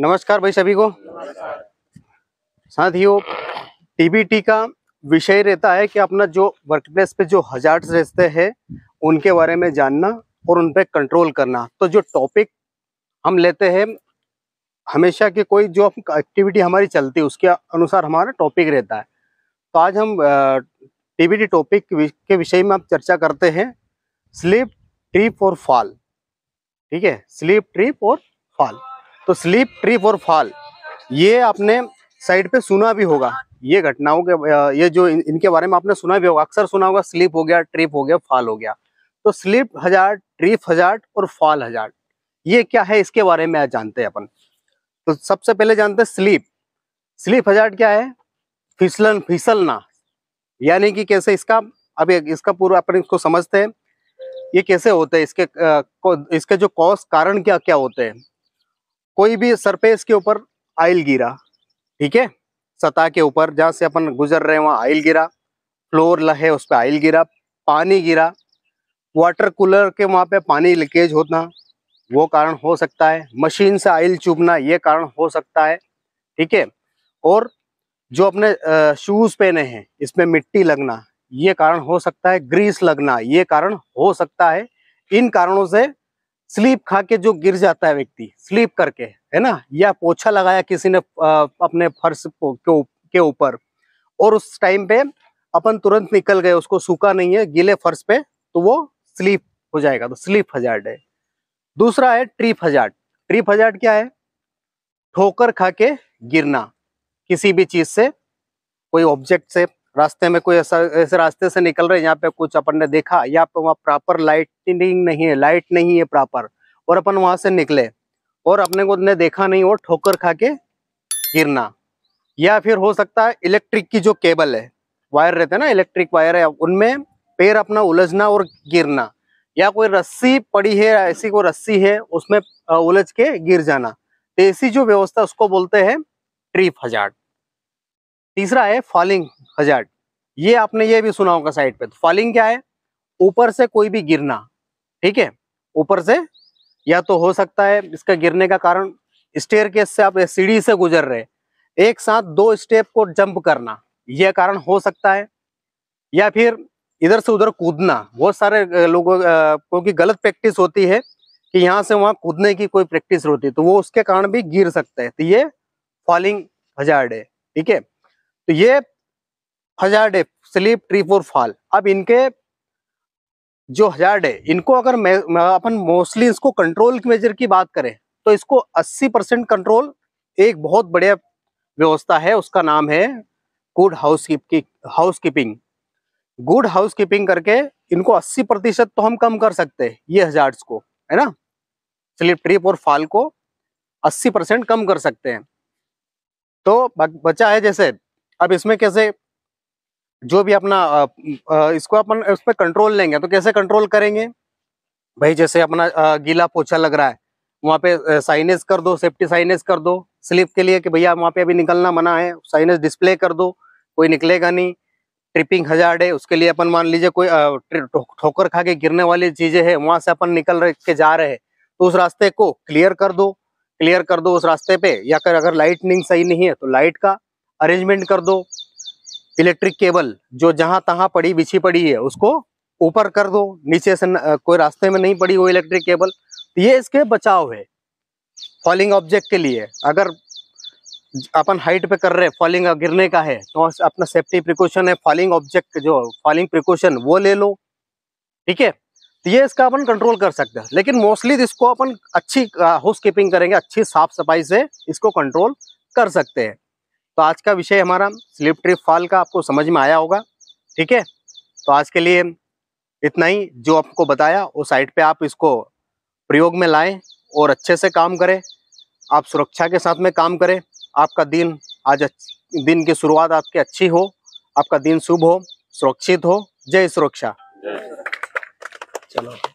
नमस्कार भाई सभी को साथियों टीबीटी का विषय रहता है कि अपना जो वर्कप्लेस पे जो हजार्ड्स रहते हैं उनके बारे में जानना और उन पर कंट्रोल करना तो जो टॉपिक हम लेते हैं हमेशा की कोई जो एक्टिविटी हमारी चलती है उसके अनुसार हमारा टॉपिक रहता है तो आज हम टीबीटी टॉपिक के विषय में आप चर्चा करते हैं स्लीप ट्रिप और फॉल ठीक है स्लीप ट्रिप और फॉल तो स्लीप ट्रिप और फॉल ये आपने साइड पे सुना भी होगा ये घटनाओं के ये जो इन, इनके बारे में आपने सुना भी होगा अक्सर सुना होगा स्लीप हो गया ट्रिप हो गया फॉल हो गया तो स्लीप हजार ट्रिप हजार और फॉल हजार ये क्या है इसके बारे में आज जानते हैं अपन तो सबसे पहले जानते हैं स्लीप स्लीप हजार क्या है फिसलन फिसलना यानी कि कैसे इसका अब इसका पूरा अपन इसको समझते हैं ये कैसे होते हैं इसके आ, इसके जो कॉज कारण क्या क्या होते हैं कोई भी सरफेस के ऊपर आयल गिरा ठीक है सतह के ऊपर जहाँ से अपन गुजर रहे हैं वहाँ आयल गिरा फ्लोर लहे उस पर आयल गिरा पानी गिरा वाटर कूलर के वहाँ पे पानी लीकेज होना वो कारण हो सकता है मशीन से आयल चुभना ये कारण हो सकता है ठीक है और जो अपने शूज़ पहने हैं इसमें मिट्टी लगना ये कारण हो सकता है ग्रीस लगना ये कारण हो सकता है इन कारणों से स्लीप खा के जो गिर जाता है व्यक्ति स्लीप करके है ना या पोछा लगाया किसी ने अपने फर्श के ऊपर और उस टाइम पे अपन तुरंत निकल गए उसको सूखा नहीं है गीले फर्श पे तो वो स्लीप हो जाएगा तो स्लीप हजार्ड है दूसरा है ट्रिप हजार्ड ट्रिप हजार्ड क्या है ठोकर खा के गिरना किसी भी चीज से कोई ऑब्जेक्ट से रास्ते में कोई ऐसा ऐसे रास्ते से निकल रहे हैं यहाँ पे कुछ अपन ने देखा यहाँ पे वहाँ प्रॉपर लाइटिंग नहीं है लाइट नहीं है प्रॉपर और अपन वहां से निकले और अपने को ने देखा नहीं और ठोकर खा के गिरना या फिर हो सकता है इलेक्ट्रिक की जो केबल है वायर रहते हैं ना इलेक्ट्रिक वायर है उनमें पैर अपना उलझना और गिरना या कोई रस्सी पड़ी है ऐसी कोई रस्सी है उसमें उलझ के गिर जाना तो ऐसी जो व्यवस्था उसको बोलते हैं ट्री फजाट तीसरा है फॉलिंग हजार्ड ये आपने ये भी सुना होगा साइड पे तो फॉलिंग क्या है ऊपर से कोई भी गिरना ठीक है ऊपर से या तो हो सकता है इसका गिरने का कारण स्टेयर केस से आप सीढ़ी से गुजर रहे एक साथ दो स्टेप को जंप करना यह कारण हो सकता है या फिर इधर से उधर कूदना बहुत सारे लोगों को की गलत प्रैक्टिस होती है कि यहाँ से वहाँ कूदने की कोई प्रैक्टिस होती है तो वो उसके कारण भी गिर सकता है तो ये फॉलिंग हजार्ड है ठीक है तो ये हजार डे स्लीप ट्री और फॉल अब इनके जो हजार डे इनको अगर अपन मोस्टली इसको कंट्रोल मेजर की बात करें तो इसको 80 परसेंट कंट्रोल एक बहुत बढ़िया व्यवस्था है उसका नाम है good house housekeeping good housekeeping करके इनको 80 प्रतिशत तो हम कम कर सकते हैं ये हजार को है ना स्लिप ट्रिप और फॉल को 80 परसेंट कम कर सकते हैं तो बचा है जैसे अब इसमें कैसे जो भी अपना आ, आ, इसको अपन इस पर कंट्रोल लेंगे तो कैसे कंट्रोल करेंगे भाई जैसे अपना आ, गीला पोछा लग रहा है वहाँ पे साइनेज कर दो सेफ्टी साइनेज कर दो स्लिप के लिए कि भैया वहाँ पे अभी निकलना मना है साइनेज डिस्प्ले कर दो कोई निकलेगा नहीं ट्रिपिंग हजार्ड है उसके लिए अपन मान लीजिए कोई ठोकर खा के गिरने वाली चीज़ें है वहाँ से अपन निकल के जा रहे हैं तो उस रास्ते को क्लियर कर दो क्लियर कर दो उस रास्ते पे या कर अगर लाइटनिंग सही नहीं है तो लाइट का अरेंजमेंट कर दो इलेक्ट्रिक केबल जो जहाँ तहाँ पड़ी बिछी पड़ी है उसको ऊपर कर दो नीचे से न, कोई रास्ते में नहीं पड़ी वो इलेक्ट्रिक केबल तो ये इसके बचाव है फॉलिंग ऑब्जेक्ट के लिए अगर अपन हाइट पे कर रहे हैं फॉलिंग गिरने का है तो अपना सेफ्टी प्रिकॉशन है फॉलिंग ऑब्जेक्ट जो फॉलिंग प्रिकॉशन वो ले लो ठीक है तो ये इसका अपन कंट्रोल कर सकते हैं लेकिन मोस्टली इसको अपन अच्छी हाउस कीपिंग करेंगे अच्छी साफ सफाई से इसको कंट्रोल कर सकते हैं तो आज का विषय हमारा स्लिप ट्रिप फॉल का आपको समझ में आया होगा ठीक है तो आज के लिए इतना ही जो आपको बताया वो साइट पे आप इसको प्रयोग में लाएं और अच्छे से काम करें आप सुरक्षा के साथ में काम करें आपका दिन आज दिन की शुरुआत आपकी अच्छी हो आपका दिन शुभ हो सुरक्षित हो जय सुरक्षा चलो